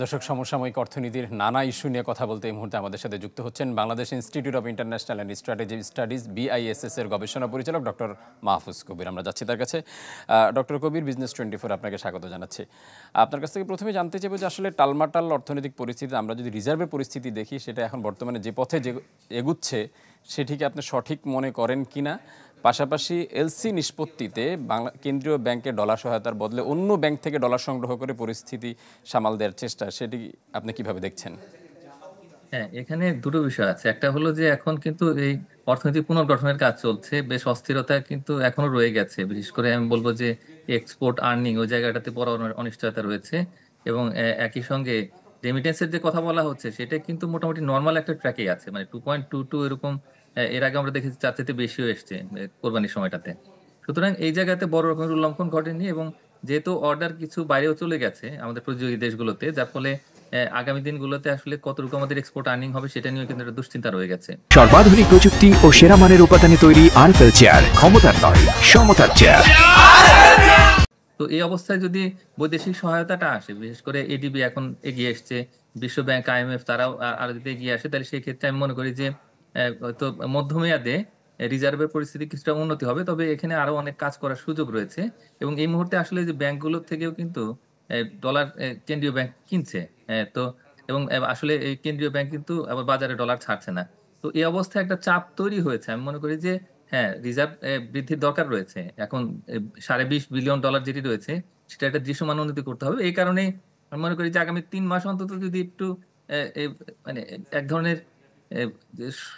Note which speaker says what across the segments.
Speaker 1: দর্শক সমসাময়িক অর্থনীতির নানা ইস্যু নিয়ে কথা বলতে এই মুহূর্তে আমাদের সাথে যুক্ত হচ্ছেন Bangladesh institute of international and strategy studies BISS এর গবেষণা পরিচালক ডক্টর মাহফুজ কবির আমরা যাচ্ছি তার কাছে doctor Kabir business twenty four আপনাকে স্বাগত জানাচ্ছি আপনার কাছ থেকে প্রথমে জানতে চাইব যে আসলে টালমাটাল অর্থনৈতিক পরিস্থিতি আমরা যদি রিজার্ভের পরিস্থিতি দেখি সেটা এখন বর্তমানে যে পথে যে এগুচ্ছে সেটিকে আপনি সঠিক মনে করেন কি না পাশাপাশি এলসি নিষ্পত্তিতে বাংলা কেন্দ্রীয় ব্যাংকে ডলার সহায়তার বদলে অন্য ব্যাংক থেকে ডলার সংগ্রহ করে পরিস্থিতি সামাল দেওয়ার চেষ্টা সেটি আপনি কিভাবে দেখছেন
Speaker 2: হ্যাঁ এখানে দুটো বিষয় আছে একটা হলো যে এখন কিন্তু এই অর্থনৈতিক পুনর্গঠনের কাজ চলছে বেশ অস্থিরতা কিন্তু এখনো রয়ে গেছে বিশেষ করে আমি বলবো যে এক্সপোর্ট আর্নিং ওই জায়গাটাতে বড় অনিশ্চয়তা রয়েছে এবং একই সঙ্গে রেমিটেন্সের যে কথা বলা হচ্ছে সেটা কিন্তু মোটামুটি নর্মাল একটা ট্র্যাকে আছে মানে টু পয়েন্ট টু টু এরকম হ্যাঁ, এর আগে আমরা দেখেছি চার চাইতে বেশিও এসছে কোরবানির সময়টাতে সুতরাং এই জায়গাতে বড় রকমের উল্লঙ্ঘন ঘটেনি এবং যেহেতু অর্ডার কিছু বাইরেও চলে গেছে আমাদের প্রতিযোগী দেশগুলোতে যার ফলে আগামী দিনগুলোতে আসলে কতটুকু আমাদের এক্সপোর্ট আর্নিং হবে সেটা নিয়ে কিন্তু একটা দুশ্চিন্তা রয়ে গেছে
Speaker 1: সর্বাধুনিক প্রযুক্তি ও সেরা মানের উপাদানে তৈরি আরফেল চেয়ার ক্ষমতার নয় সমতার চেয়ার
Speaker 2: তো এই অবস্থায় যদি বৈদেশিক সহায়তাটা আসে বিশেষ করে এডিবি এখন এগিয়ে এসছে বিশ্ব ব্যাংক আইএমএফ তারাও আর যদি এগিয়ে আসে তাহলে সেই ক্ষেত্রে আমি মনে করি যে তো মধ্যমেয়াদে রিজার্ভের পরিস্থিতি কিছুটা উন্নতি হবে তবে এখানে আরো অনেক কাজ করার সুযোগ রয়েছে এবং এই মুহূর্তে আসলে যে ব্যাংকগুলোর থেকেও কিন্তু ডলার কেন্দ্রীয় ব্যাংক কিনছে তো এবং আসলে এই কেন্দ্রীয় ব্যাংক কিন্তু আবার বাজারে ডলার ছাড়ছে না তো এই অবস্থায় একটা চাপ তৈরি হয়েছে আমি মনে করি যে হ্যাঁ রিজার্ভ বৃদ্ধির দরকার রয়েছে এখন সাড়ে বিশ বিলিয়ন ডলার যেটি রয়েছে সেটা একটা দৃশ্যমান উন্নতি করতে হবে এই কারণে আমি মনে করি যে আগামী তিন মাস অন্তত যদি একটু মানে এক ধরনের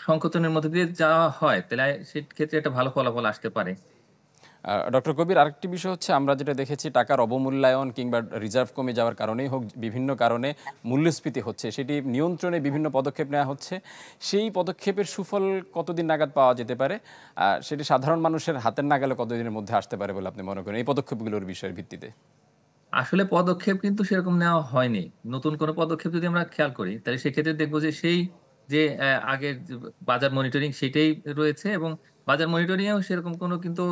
Speaker 1: সংকোচনের মধ্যে দিয়ে যাওয়া হয় তাহলে সেক্ষেত্রে একটা ভালো ফলাফল আসতে পারে ডক্টর কবির আরেকটি বিষয় হচ্ছে আমরা যেটা দেখেছি টাকার অবমূল্যায়ন কিংবা রিজার্ভ কমে যাওয়ার কারণেই হোক বিভিন্ন কারণে মূল্যস্ফীতি হচ্ছে সেটি নিয়ন্ত্রণে বিভিন্ন পদক্ষেপ নেওয়া হচ্ছে সেই পদক্ষেপের সুফল কতদিন নাগাদ পাওয়া যেতে পারে সেটি সাধারণ মানুষের হাতের নাগালে কতদিনের মধ্যে আসতে পারে বলে আপনি মনে করেন এই পদক্ষেপগুলোর বিষয়ের ভিত্তিতে
Speaker 2: আসলে পদক্ষেপ কিন্তু সেরকম নেওয়া হয়নি নতুন কোনো পদক্ষেপ যদি আমরা খেয়াল করি তাহলে সেক্ষেত্রে দেখবো যে সেই যে আগের বাজার মনিটরিং সেটাই রয়েছে এবং বাজার মনিটরিংয়েও সেরকম কোনো কিন্তু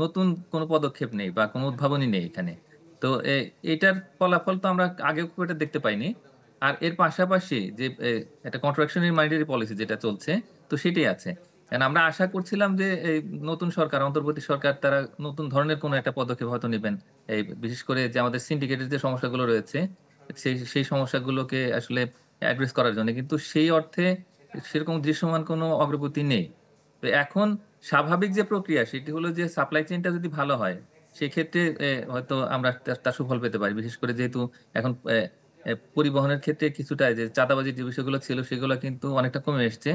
Speaker 2: নতুন কোনো পদক্ষেপ নেই বা কোনো উদ্ভাবনী নেই এখানে তো এটার ফলাফল তো আমরা আগে খুব একটা দেখতে পাইনি আর এর পাশাপাশি যে একটা কন্ট্রাকশনের মানিটারি পলিসি যেটা চলছে তো সেটাই আছে কারণ আমরা আশা করছিলাম যে এই নতুন সরকার অন্তর্বর্তী সরকার তারা নতুন ধরনের কোনো একটা পদক্ষেপ হয়তো নেবেন এই বিশেষ করে যে আমাদের সিন্ডিকেটের যে সমস্যাগুলো রয়েছে সেই সেই সমস্যাগুলোকে আসলে অ্যাড্রেস করার জন্য কিন্তু সেই অর্থে সেরকম দৃশ্যমান কোনো অগ্রগতি নেই তো এখন স্বাভাবিক যে প্রক্রিয়া সেটি হলো যে সাপ্লাই চেইনটা যদি ভালো হয় সেক্ষেত্রে হয়তো আমরা তার সুফল পেতে পারি বিশেষ করে যেহেতু এখন পরিবহনের ক্ষেত্রে কিছুটা যে চাঁদাবাজির যে বিষয়গুলো ছিল সেগুলো কিন্তু অনেকটা কমে এসছে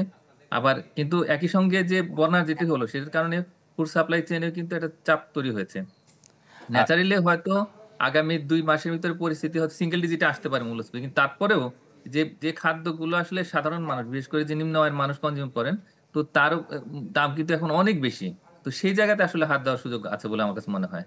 Speaker 2: আবার কিন্তু একই সঙ্গে যে বন্যা যেটি হলো সেটার কারণে ফুড সাপ্লাই চেইনে কিন্তু একটা চাপ তৈরি হয়েছে ন্যাচারালি হয়তো আগামী দুই মাসের ভিতরে পরিস্থিতি হয়তো সিঙ্গেল ডিজিটে আসতে পারে মূল্যস্ফীতি কিন্তু তারপরেও যে যে খাদ্যগুলো আসলে সাধারণ মানুষ বিশেষ করে যে নিম্ন আয়ের মানুষ কনজিউম করেন তো তার দাম কিন্তু এখন অনেক বেশি তো সেই জায়গাতে আসলে হাত দেওয়ার সুযোগ আছে বলে আমার কাছে মনে হয়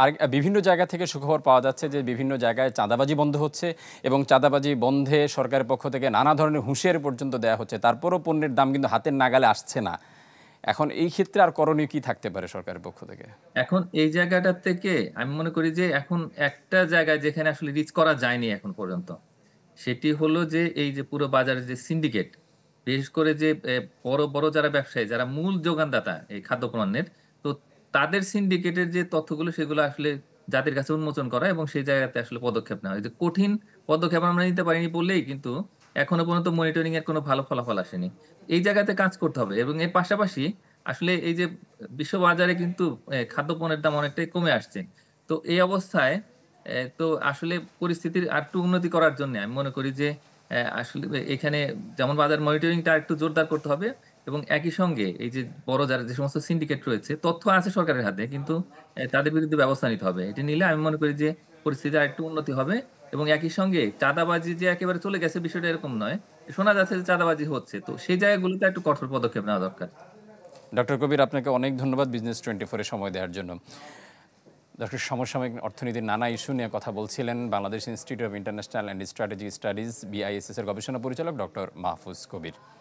Speaker 1: আর বিভিন্ন জায়গা থেকে সুখবর পাওয়া যাচ্ছে যে বিভিন্ন জায়গায় চাঁদাবাজি বন্ধ হচ্ছে এবং চাঁদাবাজি বন্ধে সরকারের পক্ষ থেকে নানা ধরনের হুঁশিয়ারি পর্যন্ত দেওয়া হচ্ছে তারপরও পণ্যের দাম কিন্তু হাতের নাগালে আসছে না এখন এই ক্ষেত্রে আর করণীয় কি থাকতে পারে সরকারের পক্ষ থেকে
Speaker 2: এখন এই জায়গাটা থেকে আমি মনে করি যে এখন একটা জায়গায় যেখানে আসলে রিচ করা যায়নি এখন পর্যন্ত সেটি হলো যে এই যে পুরো বাজারের যে সিন্ডিকেট বিশেষ করে যে বড় বড় যারা ব্যবসায়ী যারা মূল যোগানদাতা এই খাদ্য খাদ্যপণ্যের তো তাদের সিন্ডিকেটের যে তথ্যগুলো সেগুলো আসলে জাতির কাছে উন্মোচন করা এবং সেই জায়গাতে আসলে পদক্ষেপ নেওয়া যে কঠিন পদক্ষেপ আমরা নিতে পারিনি বললেই কিন্তু এখনো পর্যন্ত মনিটরিং এর কোনো ভালো ফলাফল আসেনি এই জায়গাতে কাজ করতে হবে এবং এর পাশাপাশি আসলে এই যে বিশ্ব বাজারে কিন্তু খাদ্যপণ্যের দাম অনেকটাই কমে আসছে তো এই অবস্থায় তো আসলে পরিস্থিতির আর একটু উন্নতি করার জন্য আমি মনে করি যে আসলে এখানে যেমন বাজার মনিটরিংটা একটু জোরদার করতে হবে এবং একই সঙ্গে এই যে বড় যারা যে সমস্ত সিন্ডিকেট রয়েছে তথ্য আছে সরকারের হাতে কিন্তু তাদের বিরুদ্ধে ব্যবস্থা নিতে হবে এটি নিলে আমি মনে করি যে পরিস্থিতি আর একটু উন্নতি হবে এবং একই সঙ্গে চাঁদাবাজি যে একেবারে চলে গেছে বিষয়টা এরকম নয় শোনা যাচ্ছে যে চাঁদাবাজি হচ্ছে তো সেই জায়গাগুলোতে
Speaker 1: একটু কঠোর পদক্ষেপ নেওয়া দরকার ডক্টর কবির আপনাকে অনেক ধন্যবাদ বিজনেস টোয়েন্টি ফোরে সময় দেওয়ার জন্য দর্শক সমসাময়িক অর্থনীতির নানা ইস্যু নিয়ে কথা বলছিলেন Bangladesh institute of international and strategy studies BISS এর গবেষণা পরিচালক ডক্টর মাহফুজ কবির